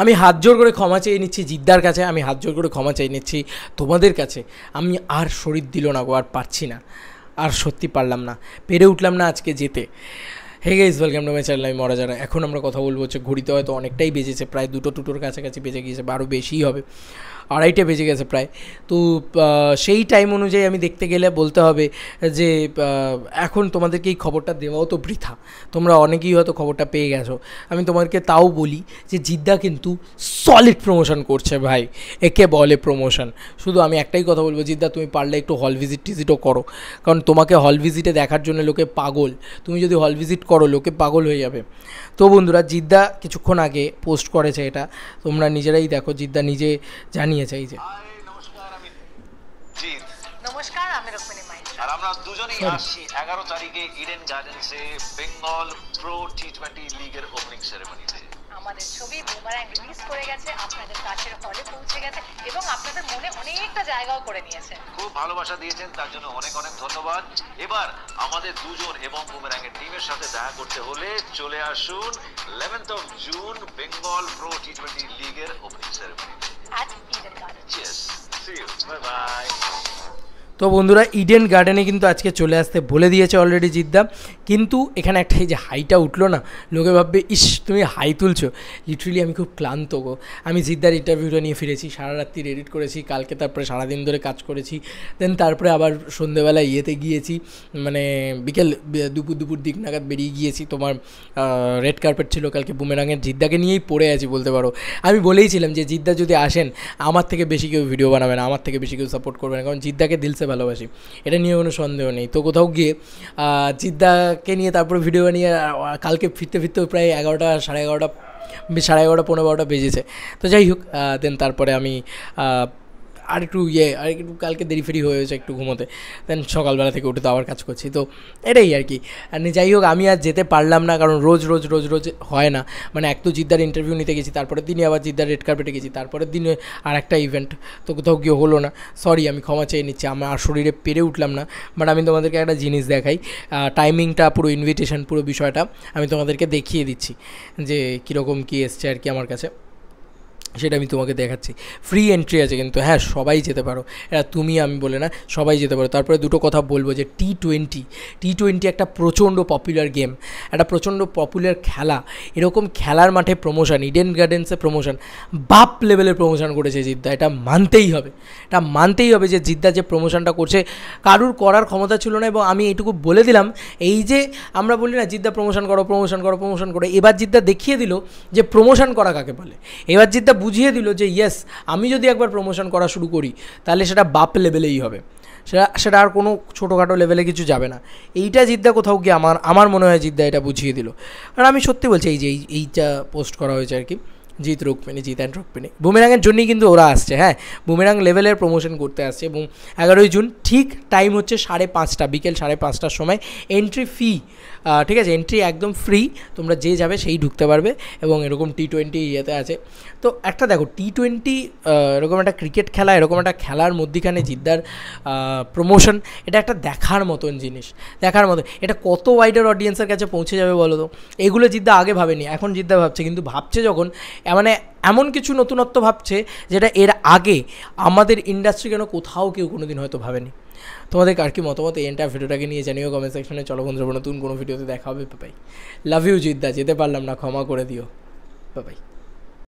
আমি হাত জোর করে ক্ষমা চেয়ে নিচ্ছি জিদ্দার কাছে আমি হাত জোর করে ক্ষমা চেয়ে নিচ্ছি তোমাদের কাছে আমি আর শরীর দিল না গো আর পারছি না আর সত্যি পারলাম না পেরে উঠলাম না আজকে যেতে hey guys welcome to my channel আমি মরা যারা এখন আমরা কথা বলবো হচ্ছে ঘড়িতে হয়তো অনেকটাই বেজেছে প্রায় দুটো টুটোর কাছাকাছি বেজে গিয়েছে আরও বেশিই হবে আড়াইটে বেজে গেছে প্রায় তো সেই টাইম অনুযায়ী আমি দেখতে গেলে বলতে হবে যে এখন তোমাদেরকে এই খবরটা দেওয়াও তো বৃথা তোমরা অনেকেই হয়তো খবরটা পেয়ে গেছো আমি তোমাদেরকে তাও বলি যে জিদ্দা কিন্তু সলিড প্রমোশন করছে ভাই একে বলে প্রমোশন শুধু আমি একটাই কথা বলবো জিদ্দা তুমি পারলে একটু হল ভিজিট টিজিটও করো কারণ তোমাকে হল ভিজিটে দেখার জন্য লোকে পাগল তুমি যদি হল ভিজিট করো লোকে পাগল হয়ে যাবে তো বন্ধুরা জিদ্দা কিছুক্ষণ আগে পোস্ট করেছে এটা তোমরা নিজেরাই দেখো জিদ্দা নিজে জানি জানিয়েছে এই যে আর আমরা দুজনেই আসছি তারিখে ইডেন গার্ডেন্সে বেঙ্গল প্রো টি লিগের ওপেনিং সেরেমনিতে আমাদের ছবি বুমারাং রিলিজ করে গেছে আপনাদের কাছের হলে পৌঁছে গেছে এবং আপনাদের মনে অনেকটা জায়গাও করে নিয়েছে খুব ভালোবাসা দিয়েছেন তার জন্য অনেক অনেক ধন্যবাদ এবার আমাদের দুজন এবং বুমেরাং এর টিমের সাথে দেখা করতে হলে চলে আসুন 11th of June Bengal pro টি-20 লিগের ওপেনিং সেরেমনিতে see you. Bye bye. তো বন্ধুরা ইডেন গার্ডেনে কিন্তু আজকে চলে আসতে বলে দিয়েছে অলরেডি জিদ্দা কিন্তু এখানে একটা এই যে হাইটা উঠলো না লোকে ভাববে ইস তুমি হাই তুলছো লিটারেলি আমি খুব ক্লান্ত গো আমি জিদ্দার ইন্টারভিউটা নিয়ে ফিরেছি সারা রাত্রি এডিট করেছি কালকে তারপরে সারাদিন ধরে কাজ করেছি দেন তারপরে আবার সন্ধেবেলা ইয়েতে গিয়েছি মানে বিকেল দুপুর দুপুর দিক নাগাদ বেরিয়ে গিয়েছি তোমার রেড কার্পেট ছিল কালকে বুমেরাঙের জিদ্দাকে নিয়েই পড়ে আছি বলতে পারো আমি বলেইছিলাম যে জিদ্দা যদি আসেন আমার থেকে বেশি কেউ ভিডিও বানাবেন আমার থেকে বেশি কেউ সাপোর্ট করবেন কারণ জিদ্দাকে দিলসে ভালোবাসি এটা নিয়ে কোনো সন্দেহ নেই তো কোথাও গিয়ে চিদ্দাকে নিয়ে তারপরে ভিডিও বানিয়ে কালকে ফিরতে ফিরতেও প্রায় এগারোটা সাড়ে এগারোটা সাড়ে এগারোটা পনেরো বারোটা বেজেছে তো যাই হোক দেন তারপরে আমি আর একটু ইয়ে আর একটু কালকে দেরি ফেরি হয়েছে একটু ঘুমোতে দেন সকালবেলা থেকে উঠে তো আবার কাজ করছি তো এটাই আর কি আর যাই হোক আমি আর যেতে পারলাম না কারণ রোজ রোজ রোজ রোজ হয় না মানে এক তো জিদ্দার ইন্টারভিউ নিতে গেছি তারপরে দিনই আবার জিদ্দার রেড কার্পেটে গেছি তারপরের দিনে আর একটা ইভেন্ট তো কোথাও গিয়ে হলো না সরি আমি ক্ষমা চেয়ে নিচ্ছি আমার আর শরীরে পেরে উঠলাম না বাট আমি তোমাদেরকে একটা জিনিস দেখাই টাইমিংটা পুরো ইনভিটেশন পুরো বিষয়টা আমি তোমাদেরকে দেখিয়ে দিচ্ছি যে কীরকম কী এসছে আর কি আমার কাছে সেটা আমি তোমাকে দেখাচ্ছি ফ্রি এন্ট্রি আছে কিন্তু হ্যাঁ সবাই যেতে পারো এটা তুমি আমি বলে না সবাই যেতে পারো তারপরে দুটো কথা বলবো যে টি টোয়েন্টি টি টোয়েন্টি একটা প্রচণ্ড পপুলার গেম একটা প্রচণ্ড পপুলার খেলা এরকম খেলার মাঠে প্রমোশন ইডেন গার্ডেন্সে প্রমোশন বাপ লেভেলের প্রমোশন করেছে জিদ্দা এটা মানতেই হবে এটা মানতেই হবে যে জিদ্দা যে প্রমোশনটা করছে কারুর করার ক্ষমতা ছিল না এবং আমি এইটুকু বলে দিলাম এই যে আমরা বলি না জিদ্দা প্রমোশন করো প্রমোশন করো প্রমোশন করো এবার জিদ্দা দেখিয়ে দিল যে প্রমোশন করা কাকে বলে এবার জিদ্দা বুঝিয়ে দিল যে ইয়েস আমি যদি একবার প্রমোশন করা শুরু করি তাহলে সেটা বাপ লেভেলেই হবে সেটা সেটা আর কোনো ছোটোখাটো লেভেলে কিছু যাবে না এইটা জিদ্দা কোথাও গিয়ে আমার আমার মনে হয় জিদ্দা এটা বুঝিয়ে দিল আর আমি সত্যি বলছি এই যে এইটা পোস্ট করা হয়েছে আর কি জিত রুকমিনি জিত অ্যান্ড রুকমিনি বুমেরাঙের জন্যই কিন্তু ওরা আসছে হ্যাঁ বুমেরাং লেভেলের প্রমোশন করতে আসছে এবং এগারোই জুন ঠিক টাইম হচ্ছে সাড়ে পাঁচটা বিকেল সাড়ে পাঁচটার সময় এন্ট্রি ফি ঠিক আছে এন্ট্রি একদম ফ্রি তোমরা যে যাবে সেই ঢুকতে পারবে এবং এরকম টি টোয়েন্টি ইয়েতে আছে তো একটা দেখো টি টোয়েন্টি এরকম একটা ক্রিকেট খেলা এরকম একটা খেলার মধ্যিখানে জিদ্দার প্রমোশন এটা একটা দেখার মতন জিনিস দেখার মতন এটা কত ওয়াইডার অডিয়েন্সের কাছে পৌঁছে যাবে বলো তো এগুলো জিদ্দা আগে ভাবেনি এখন জিদ্দা ভাবছে কিন্তু ভাবছে যখন মানে এমন কিছু নতুনত্ব ভাবছে যেটা এর আগে আমাদের ইন্ডাস্ট্রি কেন কোথাও কেউ কোনো দিন হয়তো ভাবেনি তোমাদের কার কি মতামত এই এন্টার ভিডিওটাকে নিয়ে জানিও কমেন্ট সেকশনে চলো বন্ধুরা নতুন কোনো ভিডিওতে দেখা হবে পাই লাভ ইউ জিদ্দা যেতে পারলাম না ক্ষমা করে দিও পাপাই